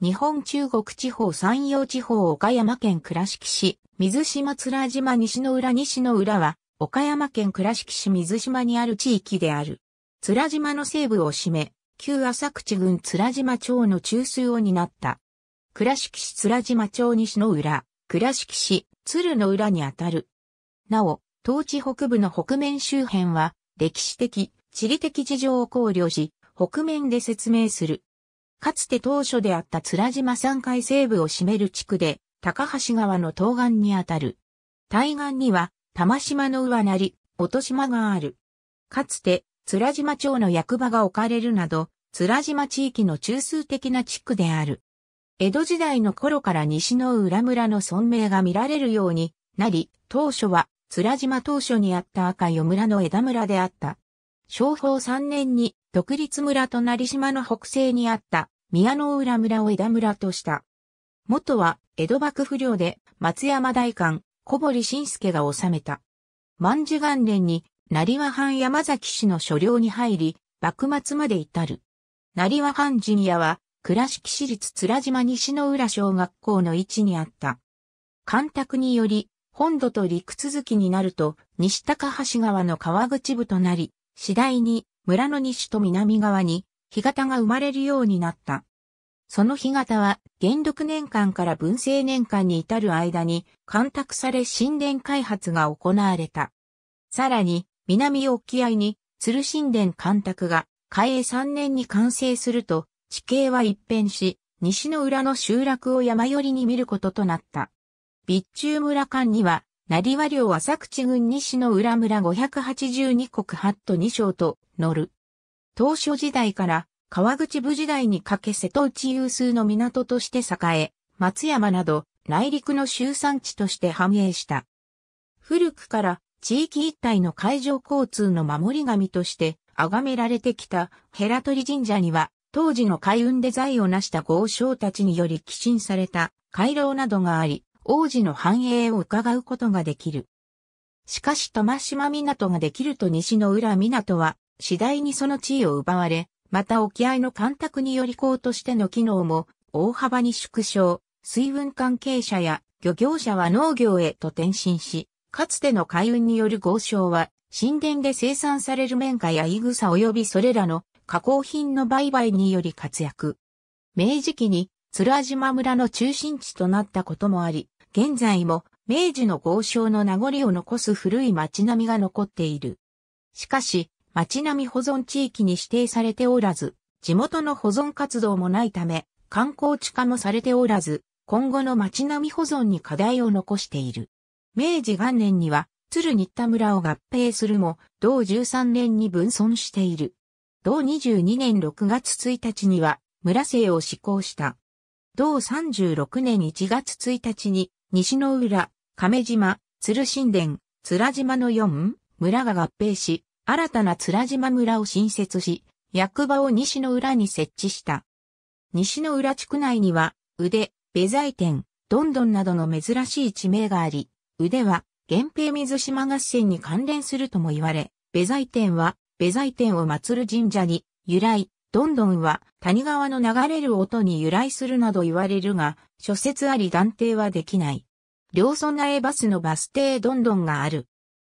日本中国地方山陽地方岡山県倉敷市、水島津島西の浦西の浦は、岡山県倉敷市水島にある地域である。津島の西部を占め、旧浅口郡津島町の中枢を担った。倉敷市津島町西の浦、倉敷市鶴の浦にあたる。なお、当地北部の北面周辺は、歴史的、地理的事情を考慮し、北面で説明する。かつて当初であった津良島山海西部を占める地区で、高橋川の東岸にあたる。対岸には、玉島の上なり、音島がある。かつて、津良島町の役場が置かれるなど、津良島地域の中枢的な地区である。江戸時代の頃から西の浦村の村名が見られるようになり、当初は津良島当初にあった赤与村の枝村であった。昭法3年に独立村と成島の北西にあった宮の浦村を枝村とした。元は江戸幕府領で松山大官小堀晋介が治めた。万寿元年に成和藩山崎氏の所領に入り、幕末まで至る。成和藩ジュニアは倉敷市立津島西の浦小学校の位置にあった。干拓により、本土と陸続きになると、西高橋川の川口部となり、次第に村の西と南側に、干潟が生まれるようになった。その干潟は、元禄年間から文政年間に至る間に、干拓され神殿開発が行われた。さらに、南沖合に、鶴神殿干拓が、開営3年に完成すると、地形は一変し、西の裏の集落を山寄りに見ることとなった。備中村間には、成和領浅口郡西の浦村582国八都二章と乗る。当初時代から川口部時代にかけ瀬戸内有数の港として栄え、松山など内陸の集産地として繁栄した。古くから地域一帯の海上交通の守り神として崇められてきたヘラトリ神社には当時の海運で財を成した豪商たちにより寄進された回廊などがあり、王子の繁栄を伺うことができる。しかし玉島港ができると西の浦港は次第にその地位を奪われ、また沖合の干拓により港としての機能も大幅に縮小、水運関係者や漁業者は農業へと転身し、かつての海運による豪商は神殿で生産される綿花やイグサ及びそれらの加工品の売買により活躍。明治期に、鶴島村の中心地となったこともあり、現在も明治の豪商の名残を残す古い町並みが残っている。しかし、町並み保存地域に指定されておらず、地元の保存活動もないため、観光地化もされておらず、今後の町並み保存に課題を残している。明治元年には、鶴新田村を合併するも、同13年に分村している。同22年6月1日には、村姓を施行した。同36年1月1日に、西の浦、亀島、鶴神殿、鶴島の4村が合併し、新たな鶴島村を新設し、役場を西の浦に設置した。西の浦地区内には、腕、ベザイ店、どんどんなどの珍しい地名があり、腕は、源平水島合戦に関連するとも言われ、ベザイ店は、ベザイ店を祀る神社に、由来、どんどんは谷川の流れる音に由来するなど言われるが、諸説あり断定はできない。両村えバスのバス停どんどんがある。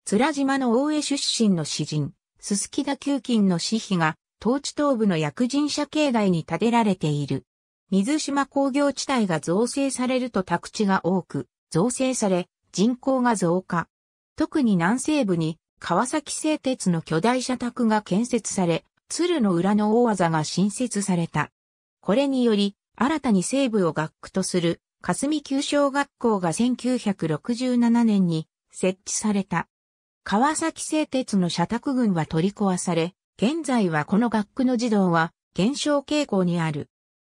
津良島の大江出身の詩人、すすきだ旧金の詩碑が、当地東部の薬人社境内に建てられている。水島工業地帯が造成されると宅地が多く、造成され、人口が増加。特に南西部に、川崎製鉄の巨大社宅が建設され、鶴の裏の大技が新設された。これにより、新たに西部を学区とする、霞九小学校が1967年に設置された。川崎製鉄の社宅群は取り壊され、現在はこの学区の児童は減少傾向にある。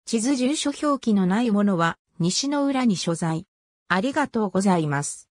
地図住所表記のないものは西の裏に所在。ありがとうございます。